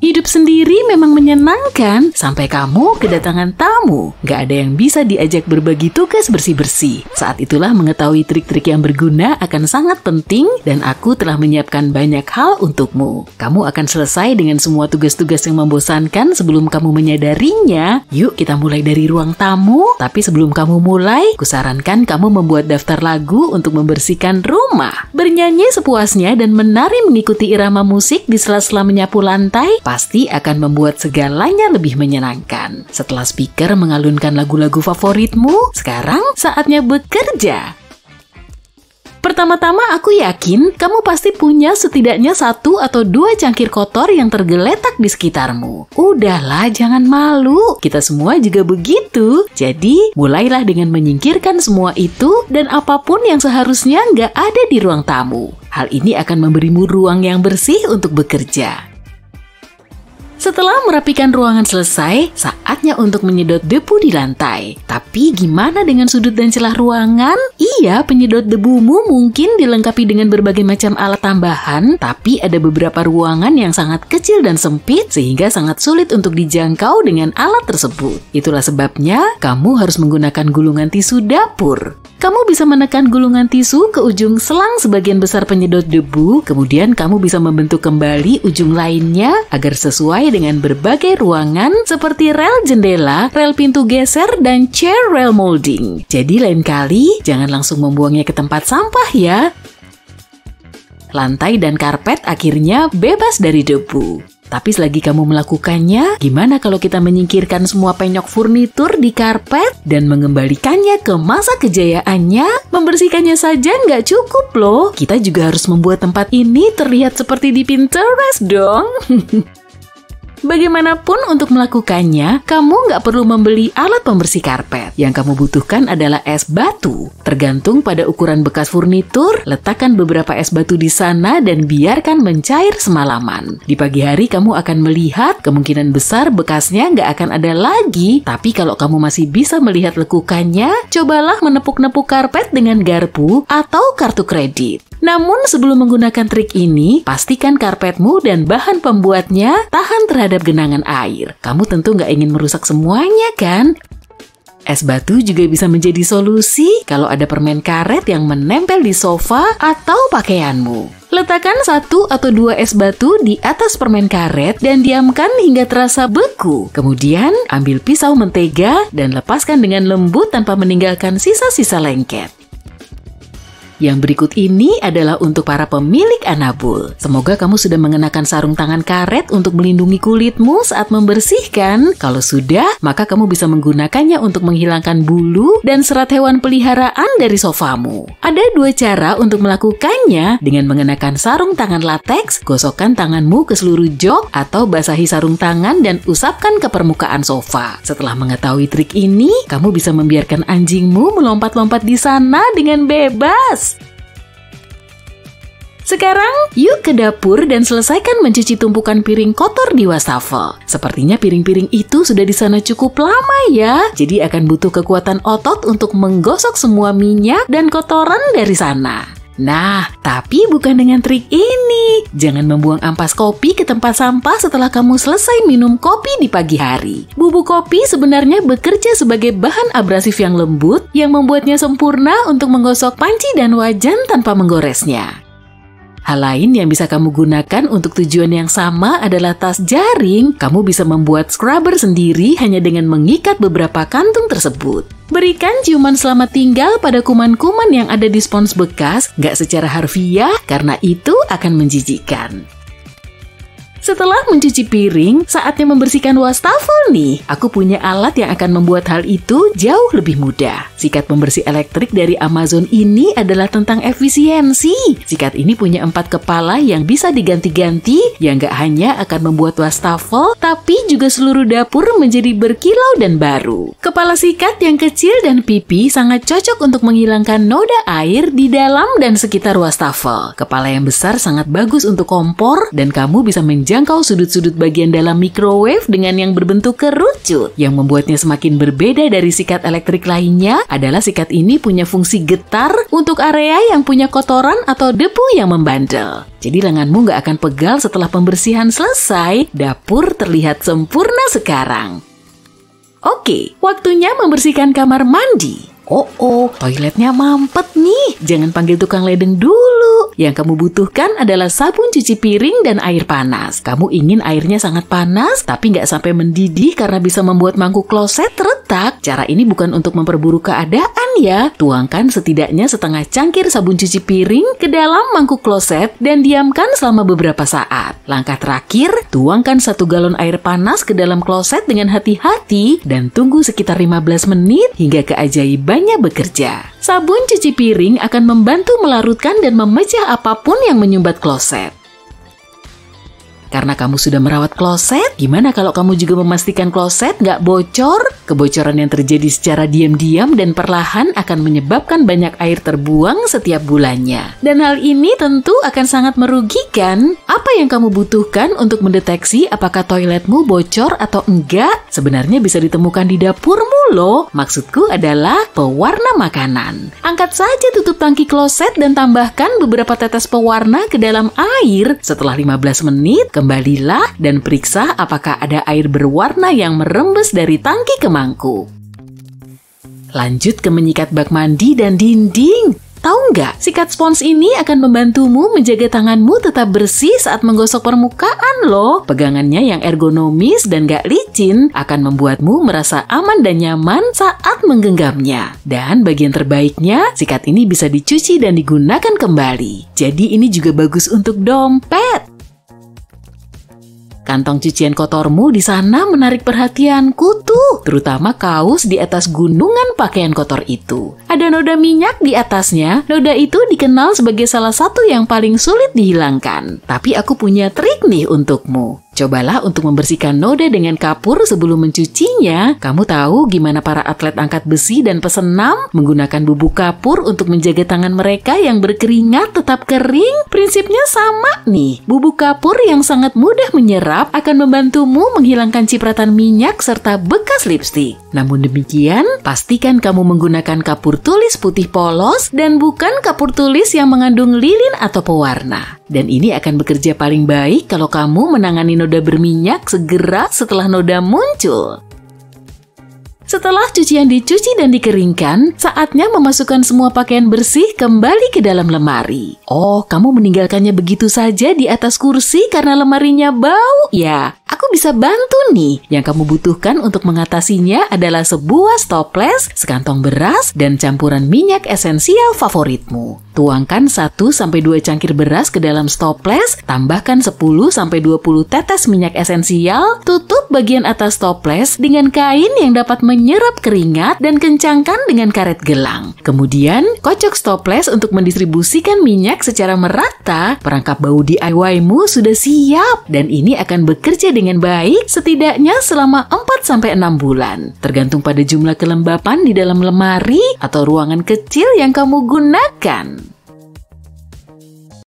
Hidup sendiri memang menyenangkan sampai kamu kedatangan tamu. Gak ada yang bisa diajak berbagi tugas bersih-bersih. Saat itulah mengetahui trik-trik yang berguna akan sangat penting dan aku telah menyiapkan banyak hal untukmu. Kamu akan selesai dengan semua tugas-tugas yang membosankan sebelum kamu menyadarinya. Yuk kita mulai dari ruang tamu. Tapi sebelum kamu mulai, kusarankan kamu membuat daftar lagu untuk membersihkan rumah. Bernyanyi sepuasnya dan menari mengikuti irama musik di sela-sela menyapu lantai pasti akan membuat segalanya lebih menyenangkan. Setelah speaker mengalunkan lagu-lagu favoritmu, sekarang saatnya bekerja. Pertama-tama aku yakin kamu pasti punya setidaknya satu atau dua cangkir kotor yang tergeletak di sekitarmu. Udahlah, jangan malu. Kita semua juga begitu. Jadi, mulailah dengan menyingkirkan semua itu dan apapun yang seharusnya nggak ada di ruang tamu. Hal ini akan memberimu ruang yang bersih untuk bekerja. Setelah merapikan ruangan selesai, saatnya untuk menyedot debu di lantai. Tapi gimana dengan sudut dan celah ruangan? Iya, penyedot debumu mungkin dilengkapi dengan berbagai macam alat tambahan, tapi ada beberapa ruangan yang sangat kecil dan sempit sehingga sangat sulit untuk dijangkau dengan alat tersebut. Itulah sebabnya kamu harus menggunakan gulungan tisu dapur. Kamu bisa menekan gulungan tisu ke ujung selang sebagian besar penyedot debu, kemudian kamu bisa membentuk kembali ujung lainnya agar sesuai dengan berbagai ruangan seperti rel jendela, rel pintu geser, dan chair rail molding. Jadi lain kali, jangan langsung membuangnya ke tempat sampah ya. Lantai dan karpet akhirnya bebas dari debu. Tapi selagi kamu melakukannya, gimana kalau kita menyingkirkan semua penyok furnitur di karpet dan mengembalikannya ke masa kejayaannya? Membersihkannya saja nggak cukup loh. Kita juga harus membuat tempat ini terlihat seperti di Pinterest dong. Bagaimanapun untuk melakukannya, kamu nggak perlu membeli alat pembersih karpet. Yang kamu butuhkan adalah es batu. Tergantung pada ukuran bekas furnitur, letakkan beberapa es batu di sana dan biarkan mencair semalaman. Di pagi hari kamu akan melihat kemungkinan besar bekasnya nggak akan ada lagi. Tapi kalau kamu masih bisa melihat lekukannya, cobalah menepuk-nepuk karpet dengan garpu atau kartu kredit. Namun sebelum menggunakan trik ini, pastikan karpetmu dan bahan pembuatnya tahan terhadap genangan air. Kamu tentu nggak ingin merusak semuanya kan? Es batu juga bisa menjadi solusi kalau ada permen karet yang menempel di sofa atau pakaianmu. Letakkan satu atau dua es batu di atas permen karet dan diamkan hingga terasa beku. Kemudian, ambil pisau mentega dan lepaskan dengan lembut tanpa meninggalkan sisa-sisa lengket. Yang berikut ini adalah untuk para pemilik anabul. Semoga kamu sudah mengenakan sarung tangan karet untuk melindungi kulitmu saat membersihkan. Kalau sudah, maka kamu bisa menggunakannya untuk menghilangkan bulu dan serat hewan peliharaan dari sofamu. Ada dua cara untuk melakukannya dengan mengenakan sarung tangan lateks, gosokkan tanganmu ke seluruh jok atau basahi sarung tangan dan usapkan ke permukaan sofa. Setelah mengetahui trik ini, kamu bisa membiarkan anjingmu melompat-lompat di sana dengan bebas. Sekarang, yuk ke dapur dan selesaikan mencuci tumpukan piring kotor di wastafel. Sepertinya piring-piring itu sudah di sana cukup lama ya, jadi akan butuh kekuatan otot untuk menggosok semua minyak dan kotoran dari sana. Nah, tapi bukan dengan trik ini. Jangan membuang ampas kopi ke tempat sampah setelah kamu selesai minum kopi di pagi hari. Bubuk kopi sebenarnya bekerja sebagai bahan abrasif yang lembut yang membuatnya sempurna untuk menggosok panci dan wajan tanpa menggoresnya. Hal lain yang bisa kamu gunakan untuk tujuan yang sama adalah tas jaring. Kamu bisa membuat scrubber sendiri hanya dengan mengikat beberapa kantung tersebut. Berikan ciuman selamat tinggal pada kuman-kuman yang ada di spons bekas, gak secara harfiah karena itu akan menjijikan. Setelah mencuci piring, saatnya membersihkan wastafel nih. Aku punya alat yang akan membuat hal itu jauh lebih mudah. Sikat pembersih elektrik dari Amazon ini adalah tentang efisiensi. Sikat ini punya empat kepala yang bisa diganti-ganti, yang gak hanya akan membuat wastafel, tapi juga seluruh dapur menjadi berkilau dan baru. Kepala sikat yang kecil dan pipi sangat cocok untuk menghilangkan noda air di dalam dan sekitar wastafel. Kepala yang besar sangat bagus untuk kompor dan kamu bisa menjaga menjangkau sudut-sudut bagian dalam microwave dengan yang berbentuk kerucut. Yang membuatnya semakin berbeda dari sikat elektrik lainnya adalah sikat ini punya fungsi getar untuk area yang punya kotoran atau debu yang membandel. Jadi lenganmu nggak akan pegal setelah pembersihan selesai, dapur terlihat sempurna sekarang. Oke, waktunya membersihkan kamar mandi. Oh oh, toiletnya mampet nih. Jangan panggil tukang ledeng dulu. Yang kamu butuhkan adalah sabun cuci piring dan air panas. Kamu ingin airnya sangat panas, tapi nggak sampai mendidih karena bisa membuat mangkuk kloset retak. Cara ini bukan untuk memperburuk keadaan, ya, tuangkan setidaknya setengah cangkir sabun cuci piring ke dalam mangkuk kloset dan diamkan selama beberapa saat. Langkah terakhir, tuangkan satu galon air panas ke dalam kloset dengan hati-hati dan tunggu sekitar 15 menit hingga keajaibannya bekerja. Sabun cuci piring akan membantu melarutkan dan memecah apapun yang menyumbat kloset. Karena kamu sudah merawat kloset, gimana kalau kamu juga memastikan kloset nggak bocor Kebocoran yang terjadi secara diam-diam dan perlahan akan menyebabkan banyak air terbuang setiap bulannya. Dan hal ini tentu akan sangat merugikan. Apa yang kamu butuhkan untuk mendeteksi apakah toiletmu bocor atau enggak sebenarnya bisa ditemukan di dapurmu loh. Maksudku adalah pewarna makanan. Angkat saja tutup tangki kloset dan tambahkan beberapa tetes pewarna ke dalam air. Setelah 15 menit, kembalilah dan periksa apakah ada air berwarna yang merembes dari tangki kemarin mangku. Lanjut ke menyikat bak mandi dan dinding. Tahu nggak, sikat spons ini akan membantumu menjaga tanganmu tetap bersih saat menggosok permukaan loh. Pegangannya yang ergonomis dan gak licin akan membuatmu merasa aman dan nyaman saat menggenggamnya. Dan bagian terbaiknya, sikat ini bisa dicuci dan digunakan kembali. Jadi ini juga bagus untuk dompet. Kantong cucian kotormu di sana menarik perhatian kutu, terutama kaos di atas gunungan pakaian kotor itu. Ada noda minyak di atasnya, noda itu dikenal sebagai salah satu yang paling sulit dihilangkan. Tapi aku punya trik nih untukmu. Cobalah untuk membersihkan noda dengan kapur sebelum mencucinya. Kamu tahu gimana para atlet angkat besi dan pesenam menggunakan bubuk kapur untuk menjaga tangan mereka yang berkeringat tetap kering? Prinsipnya sama nih. Bubuk kapur yang sangat mudah menyerap akan membantumu menghilangkan cipratan minyak serta bekas lipstik. Namun demikian, pastikan kamu menggunakan kapur tulis putih polos dan bukan kapur tulis yang mengandung lilin atau pewarna. Dan ini akan bekerja paling baik kalau kamu menangani noda berminyak segera setelah noda muncul. Setelah cucian dicuci dan dikeringkan, saatnya memasukkan semua pakaian bersih kembali ke dalam lemari. Oh, kamu meninggalkannya begitu saja di atas kursi karena lemarinya bau ya? Aku bisa bantu nih. Yang kamu butuhkan untuk mengatasinya adalah sebuah stoples, sekantong beras, dan campuran minyak esensial favoritmu. Tuangkan 1-2 cangkir beras ke dalam stoples, tambahkan 10-20 tetes minyak esensial, tutup bagian atas stoples dengan kain yang dapat menyerap keringat dan kencangkan dengan karet gelang. Kemudian, kocok stoples untuk mendistribusikan minyak secara merata, perangkap bau DIY-mu sudah siap dan ini akan bekerja dengan baik setidaknya selama 4-6 bulan. Tergantung pada jumlah kelembapan di dalam lemari atau ruangan kecil yang kamu gunakan.